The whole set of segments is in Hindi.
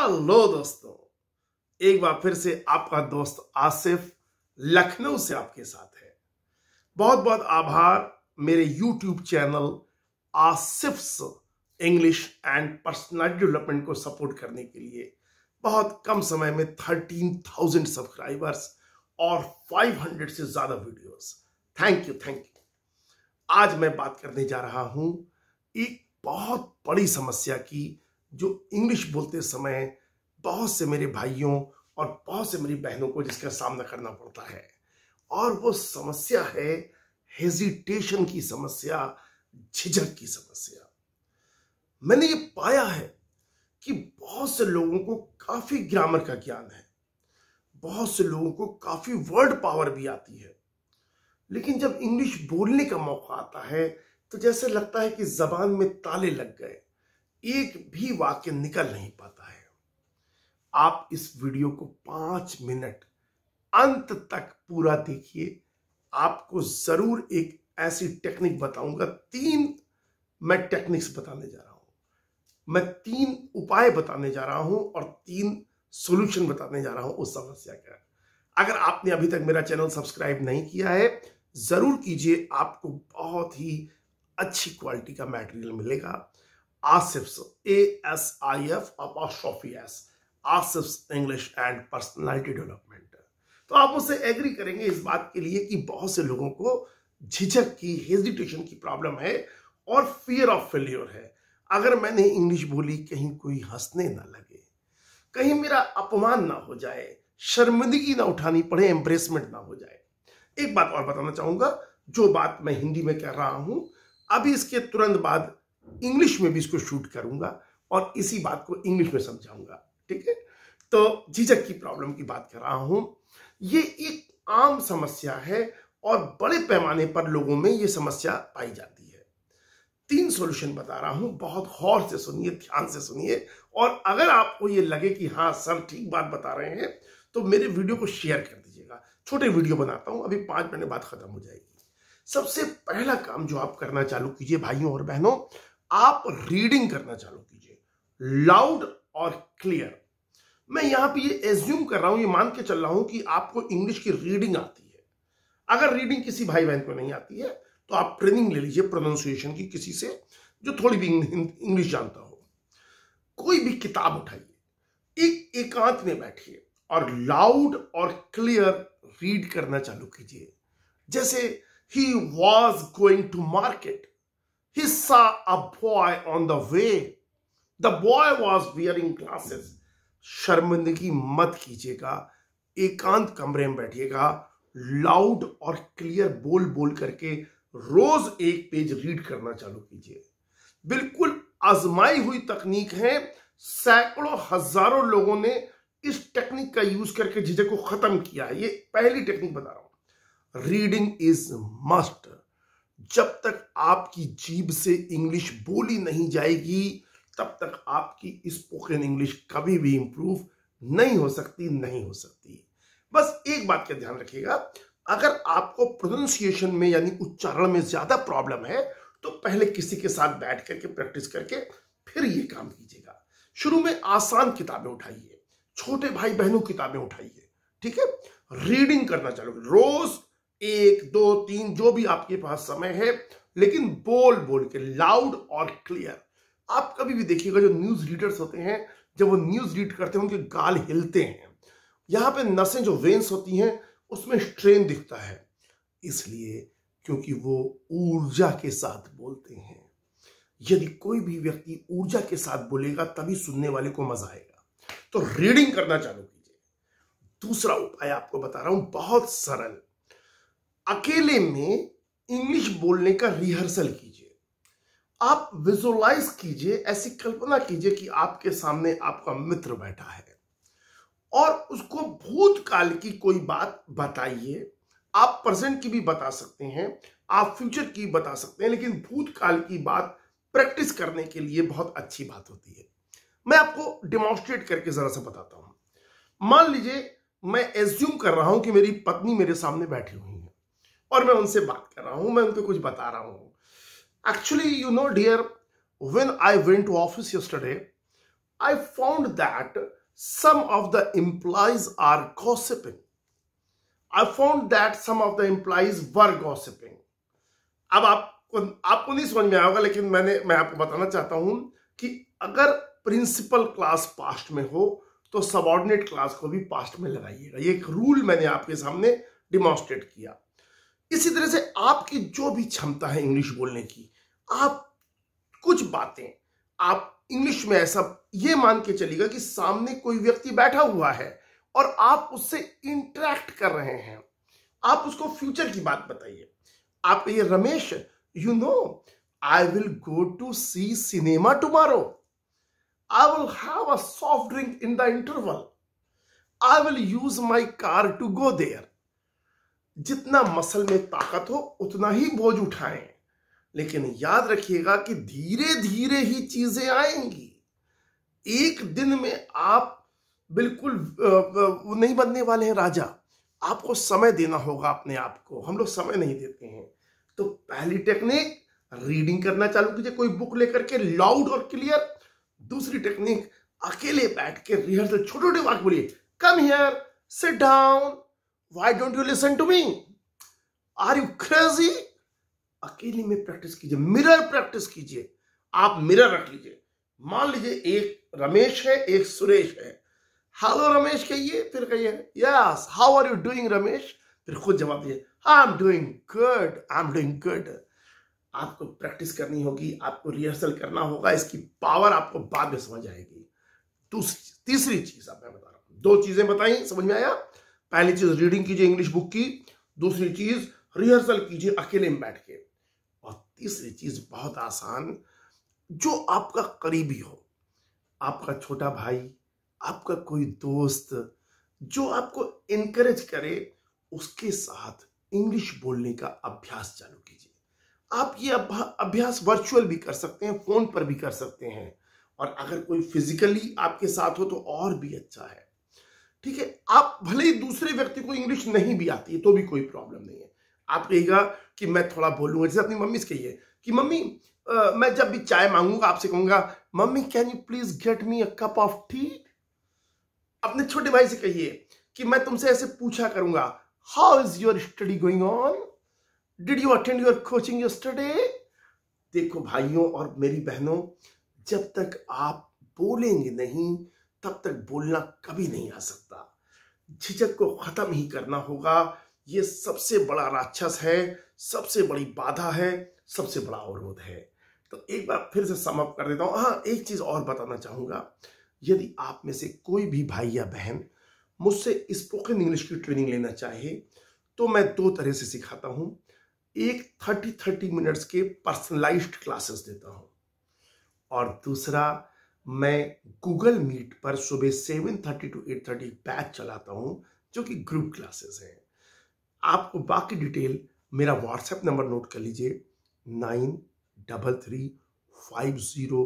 हेलो दोस्तों एक बार फिर से आपका दोस्त आसिफ लखनऊ से आपके साथ है बहुत बहुत आभार मेरे YouTube channel Asif's English and personality development को सपोर्ट करने के लिए बहुत कम समय में थर्टीन थाउजेंड सब्सक्राइबर्स और फाइव हंड्रेड से ज्यादा videos thank you thank you आज मैं बात करने जा रहा हूं एक बहुत बड़ी समस्या की जो इंग्लिश बोलते समय बहुत से मेरे भाइयों और बहुत से मेरी बहनों को जिसका सामना करना पड़ता है और वो समस्या है हेजिटेशन की समस्या झिझक की समस्या मैंने ये पाया है कि बहुत से लोगों को काफी ग्रामर का ज्ञान है बहुत से लोगों को काफी वर्ड पावर भी आती है लेकिन जब इंग्लिश बोलने का मौका आता है तो जैसे लगता है कि जबान में ताले लग गए एक भी वाक्य निकल नहीं पाता है आप इस वीडियो को पांच मिनट अंत तक पूरा देखिए आपको जरूर एक ऐसी टेक्निक बताऊंगा तीन मैं टेक्निक्स बताने जा रहा हूं मैं तीन उपाय बताने जा रहा हूं और तीन सॉल्यूशन बताने जा रहा हूं उस समस्या का अगर आपने अभी तक मेरा चैनल सब्सक्राइब नहीं किया है जरूर कीजिए आपको बहुत ही अच्छी क्वालिटी का मटेरियल मिलेगा ASIFs, A-S-I-F apostrophe S, Asif's English and personality development तो आप उससे एग्री करेंगे इस बात के लिए कि बहुत से लोगों को झिझक की हेजिटेशन की प्रॉब्लम है और फियर ऑफ फेल्योर है अगर मैंने इंग्लिश बोली कहीं कोई हंसने ना लगे कहीं मेरा अपमान ना हो जाए शर्मिंदगी ना उठानी पड़े एम्ब्रेसमेंट ना हो जाए एक बात और बताना चाहूंगा जो बात मैं हिंदी में कह रहा हूं अभी इसके तुरंत बाद इंग्लिश में भी इसको शूट करूंगा और इसी बात को इंग्लिश में समझाऊंगा ठीक है तो झिझक की प्रॉब्लम की बात कर रहा हूं ये एक आम समस्या है और बड़े पैमाने पर लोगों में ये समस्या पाई जाती है तीन सॉल्यूशन बता रहा हूं बहुत गौर से सुनिए ध्यान से सुनिए और अगर आपको ये लगे कि हाँ सर ठीक बात बता रहे हैं तो मेरे वीडियो को शेयर कर दीजिएगा छोटे वीडियो बनाता हूं अभी पांच मिनट बाद खत्म हो जाएगी सबसे पहला काम जो आप करना चालू कीजिए भाइयों और बहनों आप रीडिंग करना चालू कीजिए लाउड और क्लियर मैं यहां पे ये एज्यूम कर रहा हूं ये मान के चल रहा हूं कि आपको इंग्लिश की रीडिंग आती है अगर रीडिंग किसी भाई बहन को नहीं आती है तो आप ट्रेनिंग ले लीजिए प्रोनाउंसिएशन की किसी से जो थोड़ी भी इंग्लिश जानता हो कोई भी किताब उठाइए एक एकांत में बैठिए और लाउड और क्लियर रीड करना चालू कीजिए जैसे ही was going to market he saw a boy on the way. The boy was wearing glasses. शर्मिंदगी मत कीजिएगा एकांत कमरे में बैठिएगा लाउड और क्लियर बोल बोल करके रोज एक पेज रीड करना चालू कीजिए बिल्कुल आजमाई हुई तकनीक है सैकड़ों हजारों लोगों ने इस टेक्निक का यूज करके झिझक को खत्म किया है ये पहली टेक्निक बता रहा हूं रीडिंग इज मस्ट जब तक आपकी जीब से इंग्लिश बोली नहीं जाएगी तब तक आपकी स्पोकन इंग्लिश कभी भी इंप्रूव नहीं हो सकती नहीं हो सकती बस एक बात का ध्यान रखिएगा अगर आपको प्रोनाउंसिएशन में यानी उच्चारण में ज्यादा प्रॉब्लम है तो पहले किसी के साथ बैठ करके प्रैक्टिस करके फिर ये काम कीजिएगा शुरू में आसान किताबें उठाइए छोटे भाई बहनों किताबें उठाइए ठीक है रीडिंग करना चालू रोज एक दो तीन जो भी आपके पास समय है लेकिन बोल बोल के लाउड और क्लियर आप कभी भी देखिएगा जो न्यूज रीडर्स होते हैं जब वो न्यूज रीड करते हैं उनके गाल हिलते हैं यहां पे नसें जो वेन्स होती हैं उसमें स्ट्रेन दिखता है इसलिए क्योंकि वो ऊर्जा के साथ बोलते हैं यदि कोई भी व्यक्ति ऊर्जा के साथ बोलेगा तभी सुनने वाले को मजा आएगा तो रीडिंग करना चालू कीजिए दूसरा उपाय आपको बता रहा हूं बहुत सरल अकेले में इंग्लिश बोलने का रिहर्सल कीजिए आप विजुलाइज कीजिए ऐसी कल्पना कीजिए कि आपके सामने आपका मित्र बैठा है और उसको भूतकाल की कोई बात बताइए आप प्रेजेंट की भी बता सकते हैं आप फ्यूचर की बता सकते हैं लेकिन भूतकाल की बात प्रैक्टिस करने के लिए बहुत अच्छी बात होती है मैं आपको डिमॉन्स्ट्रेट करके जरा सा बताता हूं मान लीजिए मैं एज्यूम कर रहा हूं कि मेरी पत्नी मेरे सामने बैठी हुई और मैं उनसे बात कर रहा हूं मैं उनको कुछ बता रहा हूं actually you know dear when I went office office yesterday I found that some of the employees are gossiping. I found that some of the employees were gossiping. अब आपको आपको नहीं समझ में आएगा लेकिन मैंने मैं आपको बताना चाहता हूं कि अगर प्रिंसिपल क्लास पास्ट में हो तो सबॉर्डिनेट क्लास को भी पास्ट में लगाइएगा ये एक रूल मैंने आपके सामने डिमॉन्स्ट्रेट किया इसी तरह से आपकी जो भी क्षमता है इंग्लिश बोलने की आप कुछ बातें आप इंग्लिश में ऐसा ये मान के चलेगा कि सामने कोई व्यक्ति बैठा हुआ है और आप उससे इंटरेक्ट कर रहे हैं आप उसको फ्यूचर की बात बताइए आप ये Ramesh you know I will go to see cinema tomorrow I will have a soft drink in the interval I will use my car to go there जितना मसल में ताकत हो उतना ही बोझ उठाएं लेकिन याद रखिएगा कि धीरे धीरे ही चीजें आएंगी एक दिन में आप बिल्कुल नहीं बनने वाले हैं राजा आपको समय देना होगा अपने आप को हम लोग समय नहीं देते हैं तो पहली टेक्निक रीडिंग करना चालू कीजिए कोई बुक लेकर के लाउड और क्लियर दूसरी टेक्निक अकेले बैठ के रिहर्सल छोटे छोटे वाक बोलिए come here sit down why don't you listen to me are you crazy अकेले में प्रैक्टिस कीजिए मिरर प्रैक्टिस कीजिए आप मिरर रख लीजिए मान लीजिए एक रमेश है एक सुरेश है हेलो रमेश कहिए फिर कहिए yes how are you doing Ramesh फिर खुद जवाब दीजिए I am doing good I am doing good आपको प्रैक्टिस करनी होगी आपको रिहर्सल करना होगा इसकी पावर आपको बाद में समझ आएगी तीसरी चीज आप मैं बता रहा हूं दो चीजें बताई समझ में आया पहली चीज रीडिंग कीजिए इंग्लिश बुक की दूसरी चीज रिहर्सल कीजिए अकेले में बैठ के और तीसरी चीज बहुत आसान जो आपका करीबी हो आपका छोटा भाई आपका कोई दोस्त जो आपको इनकरेज करे उसके साथ इंग्लिश बोलने का अभ्यास चालू कीजिए आप ये अभ्यास वर्चुअल भी कर सकते हैं फोन पर भी कर सकते हैं और अगर कोई फिजिकली आपके साथ हो तो और भी अच्छा है ठीक है आप भले ही दूसरे व्यक्ति को इंग्लिश नहीं भी आती है तो भी कोई प्रॉब्लम नहीं है आप कहेगा कि मैं थोड़ा बोलूंगा जैसे अपनी मम्मी से कहिए कि मम्मी आ, मैं जब भी चाय मांगूंगा आपसे कहूंगा mummy can you please get me a cup of tea अपने छोटे भाई से कहिए कि मैं तुमसे ऐसे पूछा करूंगा how is your study going on did you attend your coaching your study देखो भाइयों और मेरी बहनों जब तक आप बोलेंगे नहीं तब तक बोलना कभी नहीं आ सकता झिझक को खत्म ही करना होगा ये सबसे बड़ा राक्षस है सबसे बड़ी बाधा है सबसे बड़ा अवरोध है तो एक बार फिर से समाप्त कर देता हूँ हाँ एक चीज़ और बताना चाहूंगा यदि आप में से कोई भी भाई या बहन मुझसे स्पोकन इंग्लिश की ट्रेनिंग लेना चाहे तो मैं दो तरह से सिखाता हूँ एक थर्टी थर्टी मिनट्स के पर्सनलाइज्ड क्लासेस देता हूँ और दूसरा मैं गूगल मीट पर सुबह seven thirty to eight thirty batch चलाता हूँ जो कि ग्रुप क्लासेस हैं आप बाकी डिटेल मेरा व्हाट्सएप नंबर नोट कर लीजिए nine double three five zero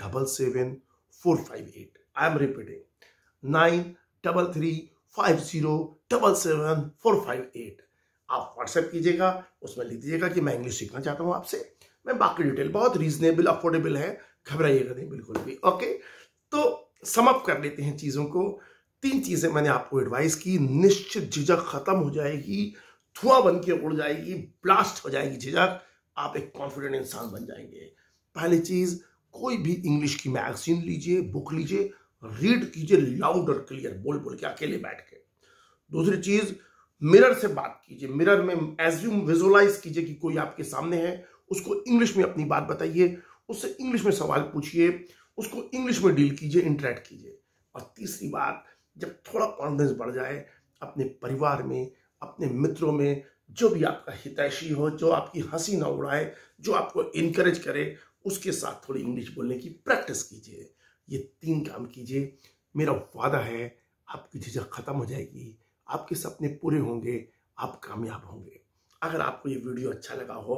double seven four five eight I am repeating nine double three five zero double seven four five eight आप व्हाट्सएप कीजिएगा उसमें लिख दीजिएगा कि मैं इंग्लिश सीखना चाहता हूँ आपसे मैं बाकी डिटेल बहुत रीजनेबल अफोर्डेबल है घबराइएगा नहीं बिल्कुल भी ओके तो समअप कर लेते हैं चीज़ों को तीन चीज़ें मैंने आपको एडवाइस की निश्चित झिझक खत्म हो जाएगी धुआं बन के उड़ जाएगी ब्लास्ट हो जाएगी झिझक आप एक कॉन्फिडेंट इंसान बन जाएंगे पहली चीज़ कोई भी इंग्लिश की मैगजीन लीजिए बुक लीजिए रीड कीजिए लाउड और क्लियर बोल बोल के अकेले बैठ के दूसरी चीज़ मिरर से बात कीजिए मिरर में एज्यूम विजुअलाइज कीजिए कि कोई आपके सामने है उसको इंग्लिश में अपनी बात बताइए उससे इंग्लिश में सवाल पूछिए उसको इंग्लिश में डील कीजिए इंटरेक्ट कीजिए और तीसरी बात जब थोड़ा कॉन्फिडेंस बढ़ जाए अपने परिवार में अपने मित्रों में जो भी आपका हितैषी हो जो आपकी हंसी ना उड़ाए जो आपको इनकरेज करे उसके साथ थोड़ी इंग्लिश बोलने की प्रैक्टिस कीजिए ये तीन काम कीजिए मेरा वादा है आपकी झिझक ख़त्म हो जाएगी आपके सपने पूरे होंगे आप कामयाब होंगे अगर आपको ये वीडियो अच्छा लगा हो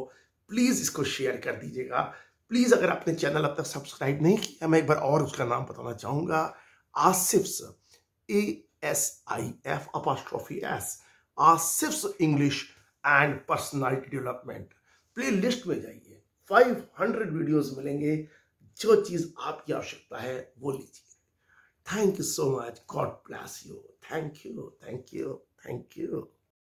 प्लीज़ इसको शेयर कर दीजिएगा प्लीज़ अगर आपने चैनल अब तक सब्सक्राइब नहीं किया मैं एक बार और उसका नाम बताना चाहूंगा Asif A S I F apostrophe S Asif English and personality development playlist में जाइए 500 वीडियोस मिलेंगे जो चीज़ आपकी आवश्यकता है वो लीजिए thank you so much God bless you thank you thank you thank you